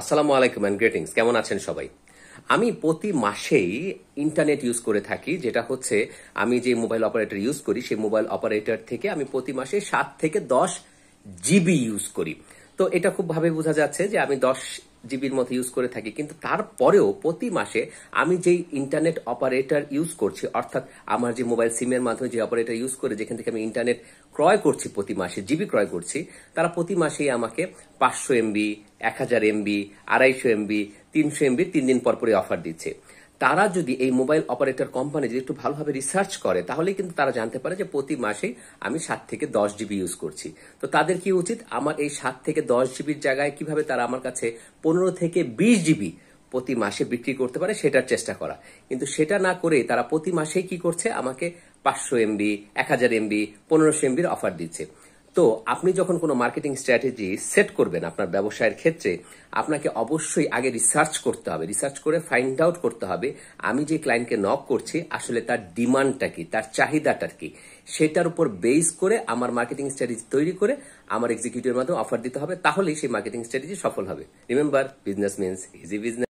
আসসালামু আলাইকুম and greetings কেমন আছেন সবাই আমি প্রতি মাসেই ইন্টারনেট ইউজ করে থাকি যেটা হচ্ছে আমি যে মোবাইল অপারেটর ইউজ করি সেই মোবাইল অপারেটর থেকে আমি প্রতি মাসে সাত থেকে দশ জিবি ইউজ করি তো এটা খুব ভাবে বোঝা যাচ্ছে যে আমি দশ জিবির মতো ইউজ করে থাকি কিন্তু তারপরেও প্রতি মাসে আমি যেই ইন্টারনেট অপারেটর ইউজ করছি অর্থাৎ আমার যে মোবাইল সিমের মাধ্যমে যে অপারেটর ইউজ করে যেখান থেকে আমি ইন্টারনেট ক্রয় করছি প্রতি মাসে জিবি ক্রয় করছি তারা প্রতি মাসেই আমাকে পাঁচশো এমবি এক হাজার এমবি আড়াইশো এমবি তিনশো এমবি তিন দিন পরপরই অফার দিচ্ছে তারা যদি এই মোবাইল অপারেটর কোম্পানি যদি একটু ভালোভাবে রিসার্চ করে তাহলে কিন্তু তারা জানতে পারে যে প্রতি মাসে আমি সাত থেকে দশ জিবি ইউজ করছি তো তাদের কি উচিত আমার এই সাত থেকে দশ জিবির জায়গায় কিভাবে তারা আমার কাছে পনেরো থেকে বিশ জিবি প্রতি মাসে বিক্রি করতে পারে সেটার চেষ্টা করা কিন্তু সেটা না করে তারা প্রতি মাসে কি করছে আমাকে পাঁচশো এমবি এক হাজার এমবি পনেরোশো এমবির অফার দিচ্ছে তো আপনি যখন কোনো মার্কেটিং স্ট্র্যাটেজি সেট করবেন আপনার ব্যবসায়ের ক্ষেত্রে আপনাকে অবশ্যই আগে রিসার্চ করতে হবে রিসার্চ করে ফাইন্ড আউট করতে হবে আমি যে ক্লায়েন্টকে নক করছি আসলে তার ডিমান্ডটা কি তার চাহিদাটা কি সেটার উপর বেস করে আমার মার্কেটিং স্ট্র্যাটেজি তৈরি করে আমার এক্সিকিউটিভের মাধ্যমে অফার দিতে হবে তাহলেই সেই মার্কেটিং স্ট্র্যাটেজি সফল হবে remember business means easy business